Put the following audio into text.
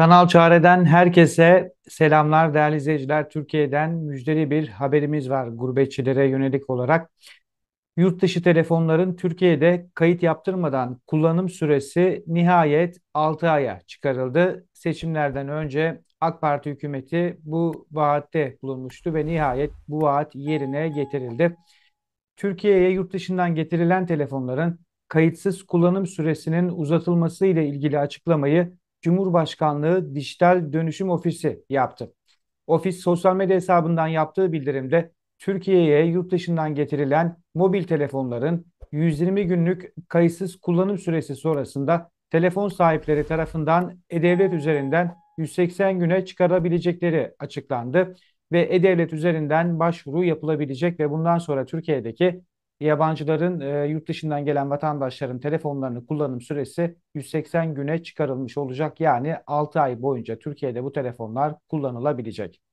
Kanal Çağrı'dan herkese selamlar değerli izleyiciler. Türkiye'den müjdeli bir haberimiz var gurbetçilere yönelik olarak. Yurt dışı telefonların Türkiye'de kayıt yaptırmadan kullanım süresi nihayet 6 aya çıkarıldı. Seçimlerden önce AK Parti hükümeti bu vaatte bulunmuştu ve nihayet bu vaat yerine getirildi. Türkiye'ye yurt dışından getirilen telefonların kayıtsız kullanım süresinin uzatılması ile ilgili açıklamayı Cumhurbaşkanlığı Dijital Dönüşüm Ofisi yaptı. Ofis sosyal medya hesabından yaptığı bildirimde Türkiye'ye yurt dışından getirilen mobil telefonların 120 günlük kayıtsız kullanım süresi sonrasında telefon sahipleri tarafından e-devlet üzerinden 180 güne çıkarabilecekleri açıklandı ve e-devlet üzerinden başvuru yapılabilecek ve bundan sonra Türkiye'deki yabancıların e, yurt dışından gelen vatandaşların telefonlarını kullanım süresi 180 güne çıkarılmış olacak. Yani 6 ay boyunca Türkiye'de bu telefonlar kullanılabilecek.